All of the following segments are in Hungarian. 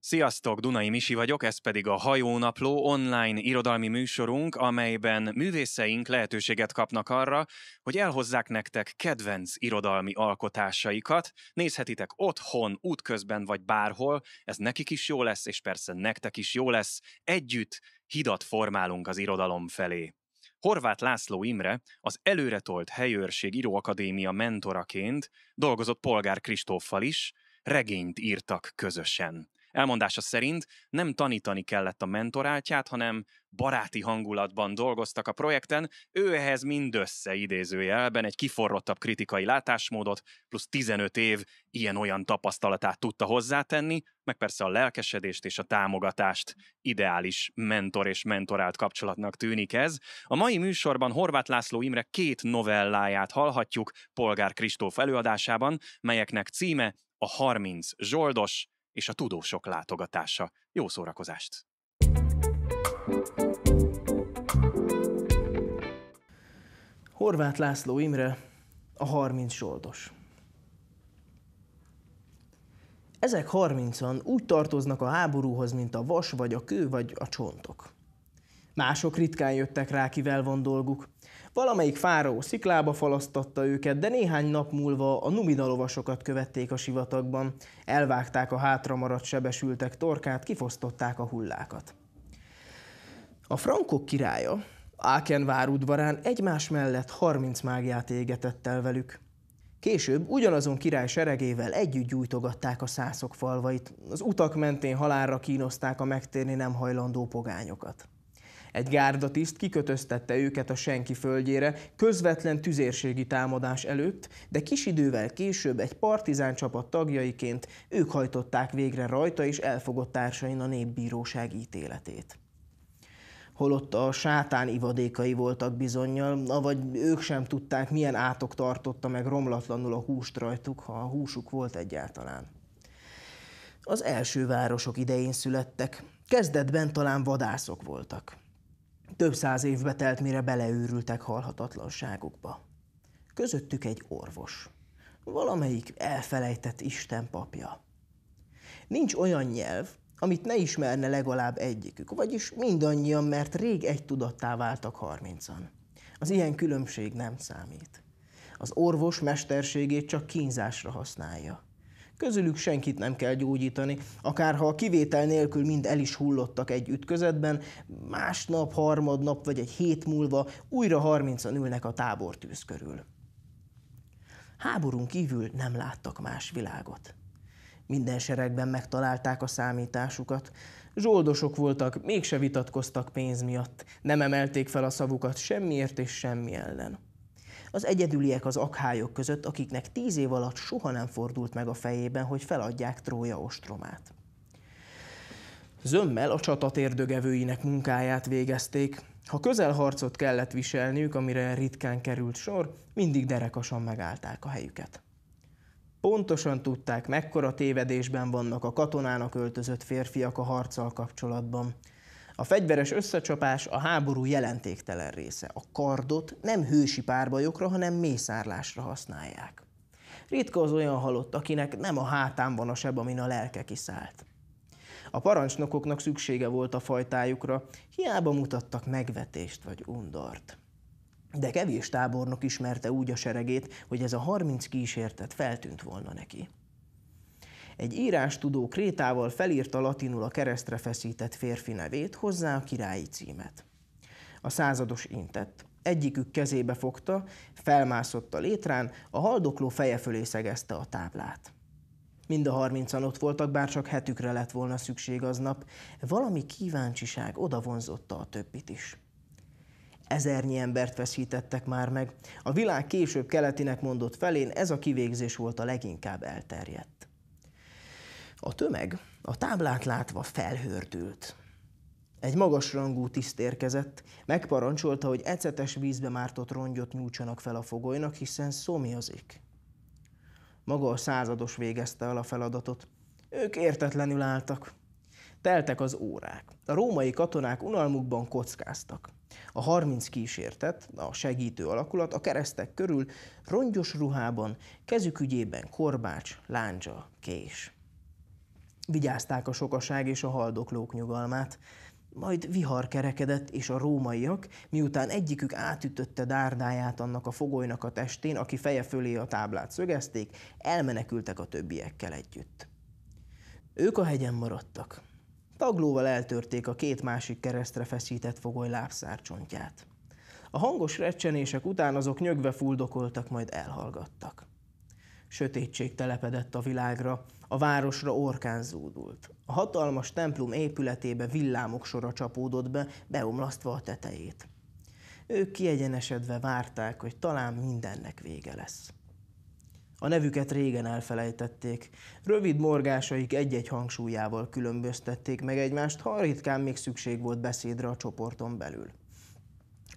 Sziasztok, Dunai Misi vagyok, ez pedig a Hajónapló online irodalmi műsorunk, amelyben művészeink lehetőséget kapnak arra, hogy elhozzák nektek kedvenc irodalmi alkotásaikat. Nézhetitek otthon, útközben vagy bárhol, ez nekik is jó lesz, és persze nektek is jó lesz. Együtt hidat formálunk az irodalom felé. Horváth László Imre az előretolt helyőrség íróakadémia mentoraként dolgozott Polgár Kristóffal is, regényt írtak közösen elmondása szerint nem tanítani kellett a mentoráltját, hanem baráti hangulatban dolgoztak a projekten, ő ehhez mindössze idézőjelben egy kiforrottabb kritikai látásmódot, plusz 15 év ilyen-olyan tapasztalatát tudta hozzátenni, meg persze a lelkesedést és a támogatást. Ideális mentor és mentorált kapcsolatnak tűnik ez. A mai műsorban Horváth László Imre két novelláját hallhatjuk Polgár Kristóf előadásában, melyeknek címe a 30 Zsoldos, és a tudósok látogatása. Jó szórakozást! Horváth László Imre, a 30 soldos. Ezek 30-an úgy tartoznak a háborúhoz, mint a vas, vagy a kő, vagy a csontok. Mások ritkán jöttek rá, kivel van dolguk. Valamelyik fáró sziklába falasztatta őket, de néhány nap múlva a numidalovasokat követték a sivatagban. Elvágták a hátra maradt sebesültek torkát, kifosztották a hullákat. A frankok királya Ákenvár udvarán egymás mellett 30 mágiát égetett el velük. Később ugyanazon király seregével együtt gyújtogatták a szászok falvait, az utak mentén halálra kínozták a megtérni nem hajlandó pogányokat. Egy gárdatiszt kikötöztette őket a senki földjére közvetlen tüzérségi támadás előtt, de kis idővel később egy partizán csapat tagjaiként ők hajtották végre rajta és elfogott társain a népbíróság ítéletét holott a sátán ivadékai voltak bizonyal, vagy ők sem tudták, milyen átok tartotta meg romlatlanul a húst rajtuk, ha a húsuk volt egyáltalán. Az első városok idején születtek. Kezdetben talán vadászok voltak. Több száz évbe telt, mire beleőrültek halhatatlanságukba. Közöttük egy orvos. Valamelyik elfelejtett Isten papja. Nincs olyan nyelv, amit ne ismerne legalább egyikük, vagyis mindannyian, mert rég egy tudattá váltak harmincan. Az ilyen különbség nem számít. Az orvos mesterségét csak kínzásra használja. Közülük senkit nem kell gyógyítani, akárha a kivétel nélkül mind el is hullottak egy ütközetben, másnap, harmadnap vagy egy hét múlva újra harmincan ülnek a tábortűz körül. Háborún kívül nem láttak más világot. Minden seregben megtalálták a számításukat. Zsoldosok voltak, mégse vitatkoztak pénz miatt, nem emelték fel a szavukat semmiért és semmi ellen az egyedüliek az akhályok között, akiknek tíz év alatt soha nem fordult meg a fejében, hogy feladják Trója ostromát. Zömmel a csatatérdögevőinek munkáját végezték. Ha közelharcot kellett viselniük, amire ritkán került sor, mindig derekasan megállták a helyüket. Pontosan tudták, mekkora tévedésben vannak a katonának öltözött férfiak a harccal kapcsolatban – a fegyveres összecsapás a háború jelentéktelen része. A kardot nem hősi párbajokra, hanem mészárlásra használják. Ritka az olyan halott, akinek nem a hátán van a seb, amin a lelke kiszállt. A parancsnokoknak szüksége volt a fajtájukra, hiába mutattak megvetést vagy undort. De kevés tábornok ismerte úgy a seregét, hogy ez a 30 kísértet feltűnt volna neki. Egy írás tudó krétával felírta latinul a keresztre feszített férfi nevét, hozzá a királyi címet. A százados intett. Egyikük kezébe fogta, felmászott a létrán, a haldokló feje fölé szegezte a táblát. Mind a harmincan ott voltak, bár csak hetükre lett volna szükség aznap. Valami kíváncsiság odavonzotta a többit is. Ezernyi embert veszítettek már meg. A világ később keletinek mondott felén ez a kivégzés volt a leginkább elterjedt. A tömeg a táblát látva felhördült. Egy magasrangú tiszt érkezett, megparancsolta, hogy ecetes vízbe mártott rongyot nyújtsanak fel a fogolynak, hiszen szomjazik. Maga a százados végezte el a feladatot. Ők értetlenül álltak. Teltek az órák. A római katonák unalmukban kockáztak. A harminc kísértet, a segítő alakulat a keresztek körül rongyos ruhában, kezük ügyében korbács, lándzsa, kés. Vigyázták a sokaság és a haldoklók nyugalmát. Majd vihar kerekedett, és a rómaiak, miután egyikük átütötte dárdáját annak a fogolynak a testén, aki feje fölé a táblát szögezték, elmenekültek a többiekkel együtt. Ők a hegyen maradtak. Taglóval eltörték a két másik keresztre feszített fogoly lábszárcsontját. A hangos recsenések után azok nyögve fuldokoltak, majd elhallgattak. Sötétség telepedett a világra, a városra orkán zúdult. A hatalmas templom épületébe villámok sora csapódott be, beomlasztva a tetejét. Ők kiegyenesedve várták, hogy talán mindennek vége lesz. A nevüket régen elfelejtették. Rövid morgásaik egy-egy hangsúlyával különböztették meg egymást, ha ritkán még szükség volt beszédre a csoporton belül.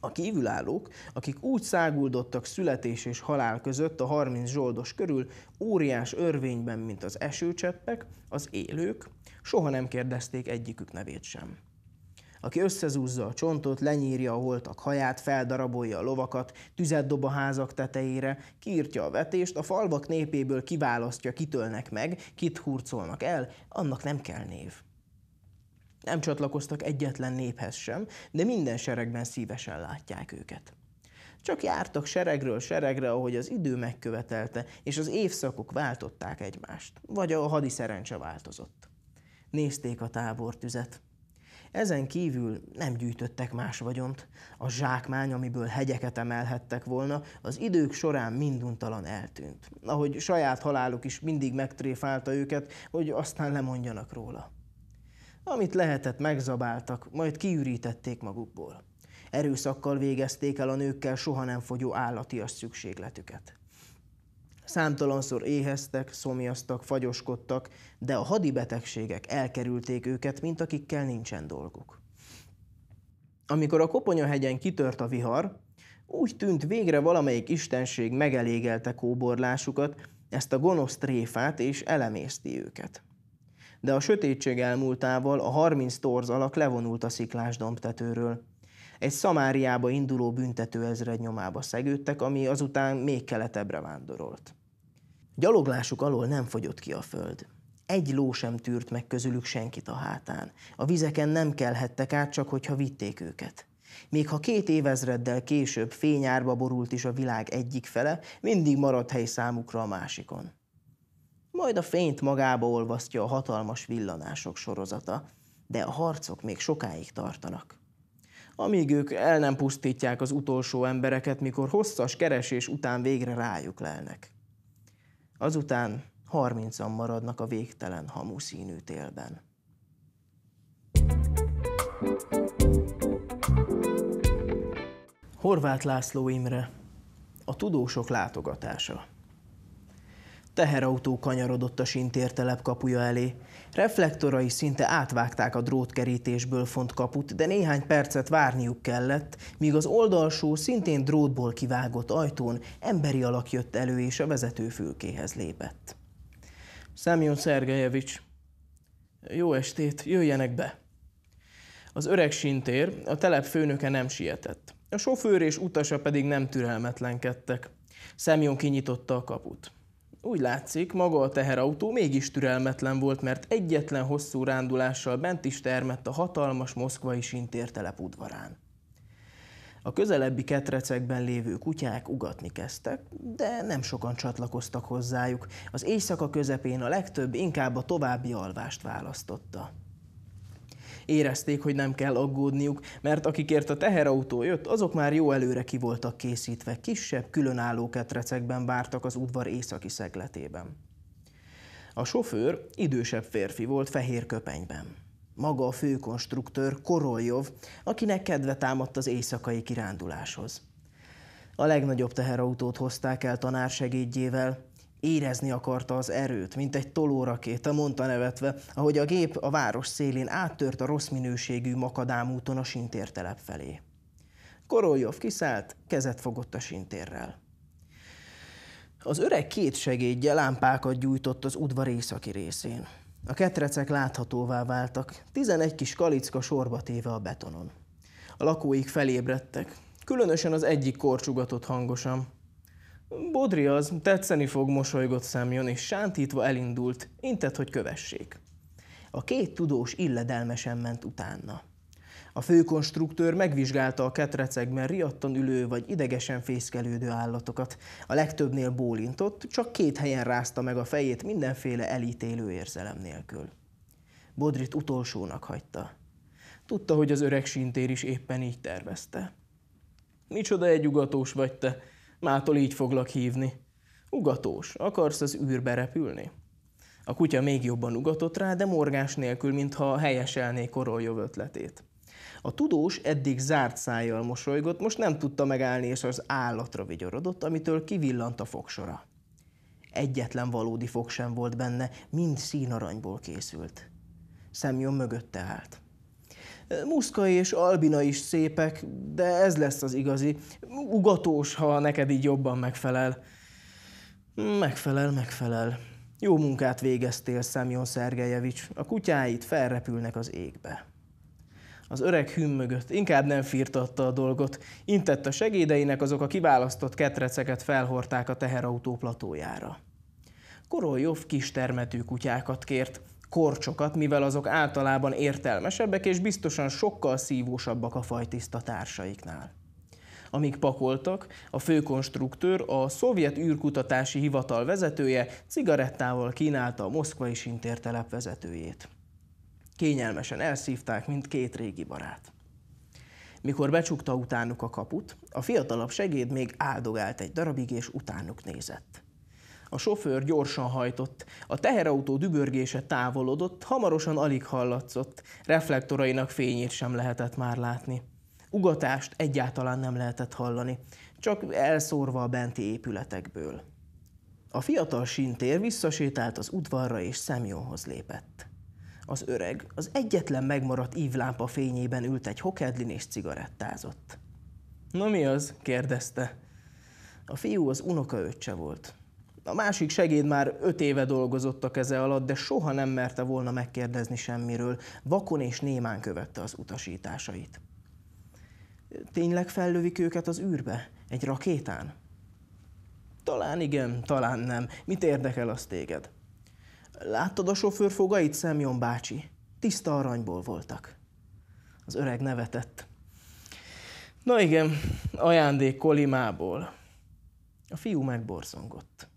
A kívülállók, akik úgy száguldottak születés és halál között a 30 zsoldos körül, óriás örvényben, mint az esőcseppek, az élők, soha nem kérdezték egyikük nevét sem. Aki összezúzza a csontot, lenyírja a holtak haját, feldarabolja a lovakat, tüzet dob a házak tetejére, kiírtja a vetést, a falvak népéből kiválasztja, kitölnek meg, kit hurcolnak el, annak nem kell név. Nem csatlakoztak egyetlen néphez sem, de minden seregben szívesen látják őket. Csak jártak seregről seregre, ahogy az idő megkövetelte, és az évszakok váltották egymást, vagy a hadi szerencse változott. Nézték a tábortüzet. Ezen kívül nem gyűjtöttek más vagyont. A zsákmány, amiből hegyeket emelhettek volna, az idők során minduntalan eltűnt. Ahogy saját haláluk is mindig megtréfálta őket, hogy aztán lemondjanak róla. Amit lehetett, megzabáltak, majd kiürítették magukból. Erőszakkal végezték el a nőkkel soha nem fogyó állatias szükségletüket. Számtalanszor éheztek, szomjaztak, fagyoskodtak, de a hadi betegségek elkerülték őket, mint akikkel nincsen dolguk. Amikor a Koponyahegyen kitört a vihar, úgy tűnt végre valamelyik istenség megelégelte kóborlásukat, ezt a gonosz tréfát, és elemészti őket de a sötétség elmúltával a 30 alak levonult a sziklás dombtetőről. Egy Szamáriába induló büntető ezred nyomába szegődtek, ami azután még keletebbre vándorolt. Gyaloglásuk alól nem fogyott ki a föld. Egy ló sem tűrt meg közülük senkit a hátán. A vizeken nem kelhettek át, csak hogyha vitték őket. Még ha két évezreddel később fényárba borult is a világ egyik fele, mindig maradt hely számukra a másikon majd a fényt magába olvasztja a hatalmas villanások sorozata, de a harcok még sokáig tartanak. Amíg ők el nem pusztítják az utolsó embereket, mikor hosszas keresés után végre rájuk lelnek. Azután harmincan maradnak a végtelen színű télben. Horváth László Imre, a tudósok látogatása teherautó kanyarodott a sintértelep kapuja elé. Reflektorai szinte átvágták a drótkerítésből font kaput, de néhány percet várniuk kellett, míg az oldalsó, szintén drótból kivágott ajtón emberi alak jött elő és a vezetőfülkéhez lépett. Szemjon Szergejevics. Jó estét, jöjjenek be! Az öreg sintér, a telep főnöke nem sietett. A sofőr és utasa pedig nem türelmetlenkedtek. Szemjon kinyitotta a kaput. Úgy látszik, maga a teherautó mégis türelmetlen volt, mert egyetlen hosszú rándulással bent is termett a hatalmas moszkvai sintértelep udvarán. A közelebbi ketrecekben lévő kutyák ugatni kezdtek, de nem sokan csatlakoztak hozzájuk. Az éjszaka közepén a legtöbb inkább a további alvást választotta érezték, hogy nem kell aggódniuk, mert akikért a teherautó jött, azok már jó előre ki voltak készítve, kisebb, különálló ketrecekben vártak az udvar északi szegletében. A sofőr idősebb férfi volt fehér köpenyben. Maga a főkonstruktőr Koroljov, akinek kedve támadt az éjszakai kiránduláshoz. A legnagyobb teherautót hozták el tanársegédjével, Érezni akarta az erőt, mint egy tolórakéta, mondta nevetve, ahogy a gép a város szélén áttört a rossz minőségű makadámúton a sintértelep felé. Koroljov kiszállt, kezet fogott a sintérrel. Az öreg két segédje lámpákat gyújtott az udvar északi részén. A ketrecek láthatóvá váltak, tizenegy kis kalicka sorba téve a betonon. A lakóik felébredtek, különösen az egyik korcsugatott hangosan – Bodri az, tetszeni fog, mosolygott szemjön és sántítva elindult, intett, hogy kövessék. A két tudós illedelmesen ment utána. A főkonstruktőr megvizsgálta a ketrecegben riadtan ülő vagy idegesen fészkelődő állatokat. A legtöbbnél bólintott, csak két helyen rázta meg a fejét mindenféle elítélő érzelem nélkül. Bodrit utolsónak hagyta. Tudta, hogy az öreg sintér is éppen így tervezte. Micsoda egy ugatós vagy te, Mától így foglak hívni. Ugatós, akarsz az űrbe repülni? A kutya még jobban ugatott rá, de morgás nélkül, mintha helyeselné Koroljov ötletét. A tudós eddig zárt szájjal mosolygott, most nem tudta megállni, és az állatra vigyorodott, amitől kivillant a fogsora. Egyetlen valódi fog sem volt benne, mind színaranyból készült. Szemjon mögötte állt. Muszka és Albina is szépek, de ez lesz az igazi. Ugatós, ha neked így jobban megfelel. Megfelel, megfelel. Jó munkát végeztél, Szemjon Szergejevics. A kutyáit felrepülnek az égbe. Az öreg hűn mögött inkább nem firtatta a dolgot. Intett a segédeinek, azok a kiválasztott ketreceket felhorták a teherautó platójára. Koroljov kis termetű kutyákat kért, korcsokat, mivel azok általában értelmesebbek és biztosan sokkal szívósabbak a fajtiszta társaiknál. Amíg pakoltak, a főkonstruktőr, a szovjet űrkutatási hivatal vezetője cigarettával kínálta a moszkvai sintértelep vezetőjét. Kényelmesen elszívták, mint két régi barát. Mikor becsukta utánuk a kaput, a fiatalabb segéd még áldogált egy darabig és utánuk nézett – a sofőr gyorsan hajtott. A teherautó dübörgése távolodott, hamarosan alig hallatszott. Reflektorainak fényét sem lehetett már látni. Ugatást egyáltalán nem lehetett hallani, csak elszórva a benti épületekből. A fiatal sintér visszasétált az udvarra és Szemjonhoz lépett. Az öreg az egyetlen megmaradt ívlámpa fényében ült egy hokedlin és cigarettázott. – Na mi az? – kérdezte. A fiú az unokaöccse volt. A másik segéd már öt éve dolgozott a keze alatt, de soha nem merte volna megkérdezni semmiről. Vakon és némán követte az utasításait. Tényleg fellövik őket az űrbe? Egy rakétán? Talán igen, talán nem. Mit érdekel az téged? Láttad a sofőr fogait, Szemjon bácsi? Tiszta aranyból voltak. Az öreg nevetett. Na igen, ajándék Kolimából. A fiú megborzongott.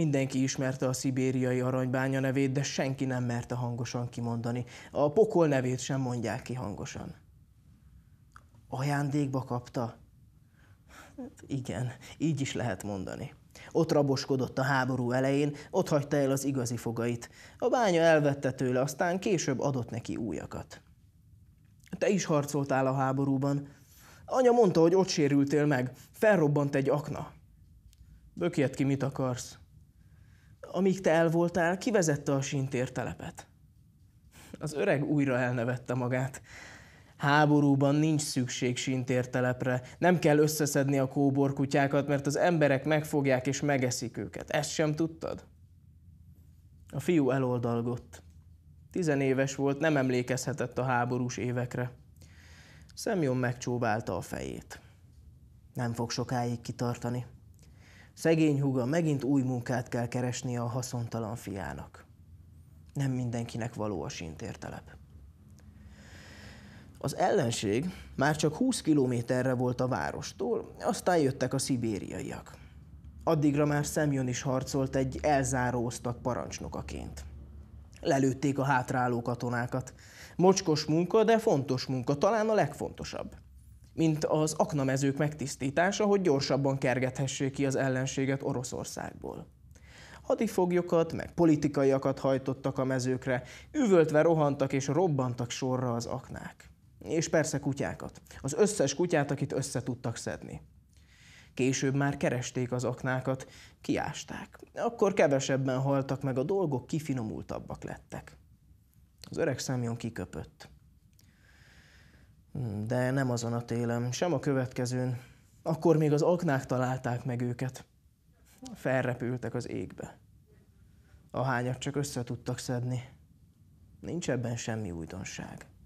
Mindenki ismerte a szibériai aranybánya nevét, de senki nem merte hangosan kimondani. A pokol nevét sem mondják ki hangosan. Ajándékba kapta? Igen, így is lehet mondani. Ott raboskodott a háború elején, ott hagyta el az igazi fogait. A bánya elvette tőle, aztán később adott neki újakat. Te is harcoltál a háborúban. Anya mondta, hogy ott sérültél meg. Felrobbant egy akna. Bökjed ki, mit akarsz amíg te el voltál, kivezette a sintértelepet. Az öreg újra elnevette magát. Háborúban nincs szükség sintértelepre, nem kell összeszedni a kóborkutyákat, mert az emberek megfogják és megeszik őket. Ezt sem tudtad? A fiú eloldalgott. Tizenéves volt, nem emlékezhetett a háborús évekre. Szemjon megcsóválta a fejét. Nem fog sokáig kitartani. Szegény húga megint új munkát kell keresni a haszontalan fiának. Nem mindenkinek való a sintértelep. Az ellenség már csak 20 kilométerre volt a várostól, aztán jöttek a szibériaiak. Addigra már Szemjon is harcolt egy elzáróztak parancsnokaként. Lelőtték a hátráló katonákat. Mocskos munka, de fontos munka, talán a legfontosabb mint az aknamezők megtisztítása, hogy gyorsabban kergethessék ki az ellenséget Oroszországból. Hadifoglyokat, meg politikaiakat hajtottak a mezőkre, üvöltve rohantak és robbantak sorra az aknák. És persze kutyákat. Az összes kutyát, akit össze tudtak szedni. Később már keresték az aknákat, kiásták. Akkor kevesebben haltak meg, a dolgok kifinomultabbak lettek. Az öreg Szemjon kiköpött. De nem azon a télem, sem a következőn. Akkor még az aknák találták meg őket. Felrepültek az égbe. Ahányat csak össze tudtak szedni. Nincs ebben semmi újdonság.